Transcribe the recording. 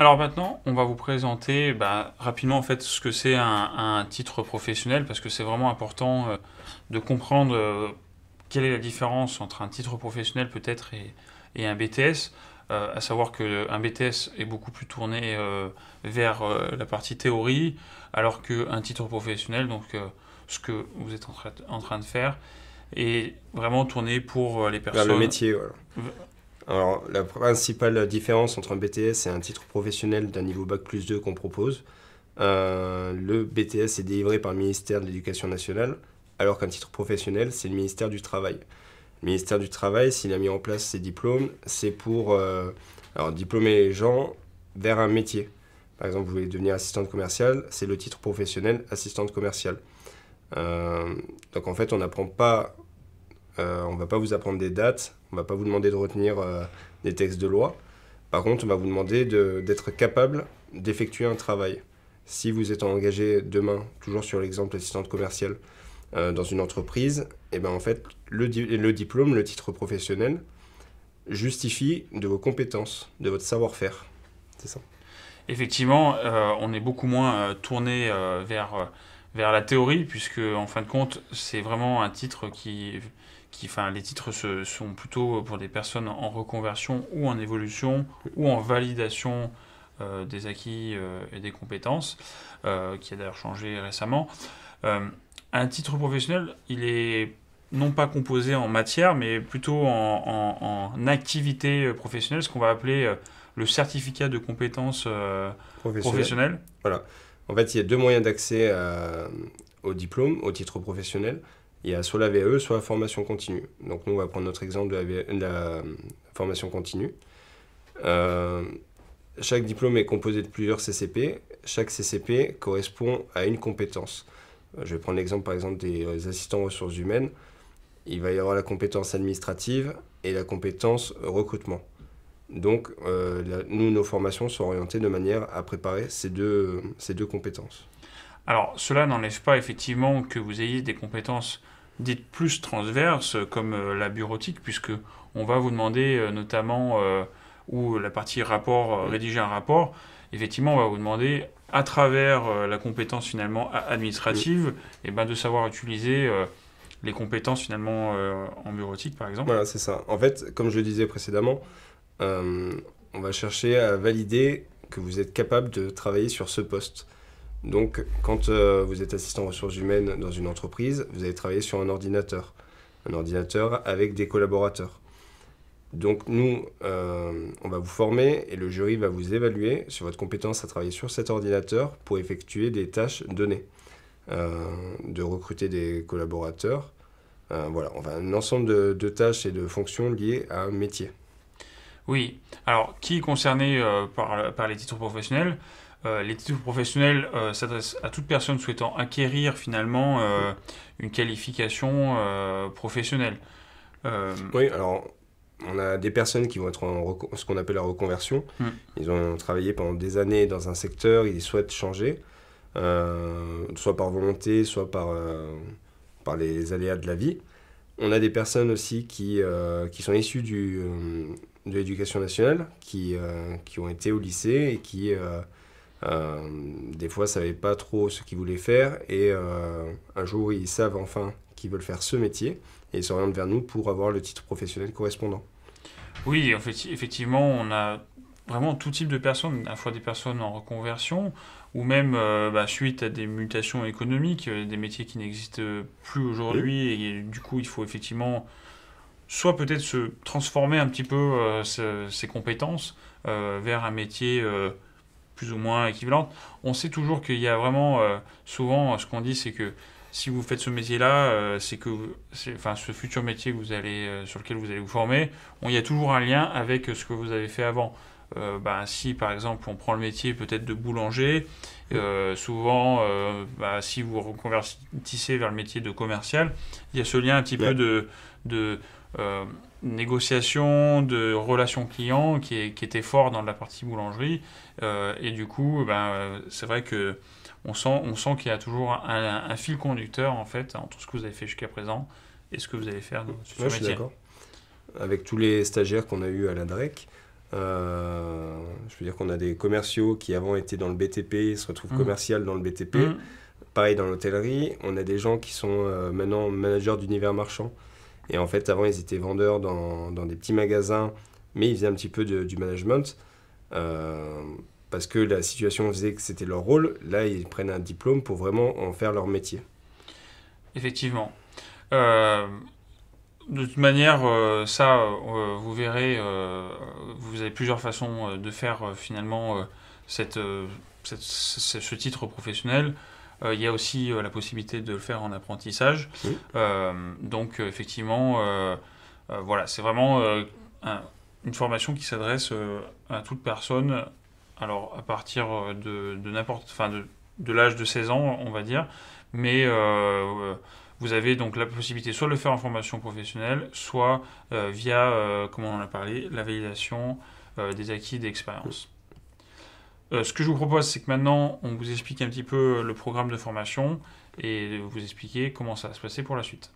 Alors maintenant, on va vous présenter bah, rapidement en fait ce que c'est un, titre professionnel parce que c'est vraiment important euh, de comprendre euh, quelle est la différence entre un titre professionnel peut-être et, un BTS. Euh, à savoir qu'un BTS est beaucoup plus tourné vers la partie théorie, alors qu'un titre professionnel, donc ce que vous êtes en, en train de faire, est vraiment tourné pour les personnes. Vers le métier, voilà. Alors, la principale différence entre un BTS et un titre professionnel d'un niveau Bac plus 2 qu'on propose, euh, le BTS est délivré par le ministère de l'Éducation nationale, alors qu'un titre professionnel, c'est le ministère du Travail. Le ministère du Travail, s'il a mis en place ses diplômes, c'est pour euh, alors, diplômer les gens vers un métier. Par exemple, vous voulez devenir assistante commerciale, c'est le titre professionnel assistante commerciale. Euh, donc en fait, on n'apprend pas, on ne va pas vous apprendre des dates, on ne va pas vous demander de retenir euh, des textes de loi. Par contre, on va vous demander d'être capable d'effectuer un travail. Si vous êtes engagé demain, toujours sur l'exemple assistante commerciale, euh, dans une entreprise, et eh ben en fait, le, le diplôme, le titre professionnel, justifie de vos compétences, de votre savoir-faire. C'est ça. Effectivement, euh, on est beaucoup moins tourné vers, vers la théorie, puisque en fin de compte, c'est vraiment un titre qui enfin, les titres sont plutôt pour des personnes en reconversion ou en évolution ou en validation euh, des acquis euh, et des compétences, euh, qui a d'ailleurs changé récemment. un titre professionnel, il est non pas composé en matière, mais plutôt en, activité professionnelle, ce qu'on va appeler le certificat de compétences professionnelles. Professionnelle. Voilà. En fait, il y a deux moyens d'accès au diplôme, au titre professionnel il y a soit la VAE, soit la formation continue. Donc nous, on va prendre notre exemple de la, e, euh, formation continue. Euh, chaque diplôme est composé de plusieurs CCP. Chaque CCP correspond à une compétence. Euh, je vais prendre l'exemple par exemple des assistants ressources humaines. Il va y avoir la compétence administrative et la compétence recrutement. Donc nous, nos formations sont orientées de manière à préparer ces deux compétences. Alors, cela n'enlève pas effectivement que vous ayez des compétences dites plus transverses, comme euh, la bureautique, puisque on va vous demander euh, notamment, euh, ou la partie rapport, rédiger un rapport, effectivement, on va vous demander, à travers la compétence finalement administrative, et eh ben, de savoir utiliser... les compétences finalement en bureautique par exemple Voilà, c'est ça. En fait, comme je le disais précédemment, on va chercher à valider que vous êtes capable de travailler sur ce poste. Donc, quand euh, vous êtes assistant ressources humaines dans une entreprise, vous allez travailler sur un ordinateur. Un ordinateur avec des collaborateurs. Donc, nous, euh, on va vous former et le jury va vous évaluer sur votre compétence à travailler sur cet ordinateur pour effectuer des tâches données, euh, de recruter des collaborateurs. voilà, on va un ensemble de, de tâches et de fonctions liées à un métier. Oui. Alors, qui est concerné euh, par, les titres professionnels euh, Les titres professionnels euh, s'adressent à toute personne souhaitant acquérir finalement une qualification professionnelle. Oui, alors on a des personnes qui vont être en ce qu'on appelle la reconversion. Hmm. Ils ont travaillé pendant des années dans un secteur, ils souhaitent changer, soit par volonté, soit par, par les aléas de la vie. On a des personnes aussi qui, qui sont issues du de l'éducation nationale qui, euh, qui ont été au lycée et qui, euh, euh, des fois, ne savaient pas trop ce qu'ils voulaient faire. Et un jour, ils savent enfin qu'ils veulent faire ce métier et ils s'orientent vers nous pour avoir le titre professionnel correspondant. Oui, en fait, effectivement, on a vraiment tout type de personnes, à la fois des personnes en reconversion ou même bah, suite à des mutations économiques, des métiers qui n'existent plus aujourd'hui et du coup il faut effectivement soit peut-être se transformer un petit peu ses, euh, compétences euh, vers un métier euh, plus ou moins équivalent. On sait toujours qu'il y a vraiment souvent ce qu'on dit, c'est que si vous faites ce métier-là, c'est que enfin ce futur métier que vous allez sur lequel vous allez vous former, on, il y a toujours un lien avec ce que vous avez fait avant. Ben, si par exemple on prend le métier peut-être de boulanger, souvent ben, si vous reconvertissez vers le métier de commercial, il y a ce lien un petit peu de, de euh, négociation, de relations clients qui, était fort dans la partie boulangerie. Euh, et du coup, eh ben, euh, c'est vrai que on sent, on sent qu'il y a toujours un, fil conducteur en fait entre ce que vous avez fait jusqu'à présent et ce que vous allez faire dans votre métier. Avec tous les stagiaires qu'on a eu à la DREC, je veux dire qu'on a des commerciaux qui avant étaient dans le BTP, se retrouvent mmh. commercial dans le BTP. Mmh. Pareil dans l'hôtellerie, on a des gens qui sont maintenant managers d'univers marchand. Et en fait, avant, ils étaient vendeurs dans, des petits magasins, mais ils faisaient un petit peu du management. Euh, parce que la situation faisait que c'était leur rôle. Là, ils prennent un diplôme pour vraiment en faire leur métier. Effectivement. Euh, de toute manière, euh, ça, vous verrez, vous avez plusieurs façons de faire finalement ce titre professionnel. Euh, il y a aussi euh, la possibilité de le faire en apprentissage. Euh, donc effectivement, voilà, c'est vraiment une formation qui s'adresse à toute personne. Alors à partir de, n'importe, de, l'âge de 16 ans, on va dire, mais vous avez donc la possibilité soit de le faire en formation professionnelle, soit via, comment on en a parlé, la validation des acquis d'expérience. Euh, ce que je vous propose, c'est que maintenant, on vous explique un petit peu le programme de formation et vous expliquer comment ça va se passer pour la suite.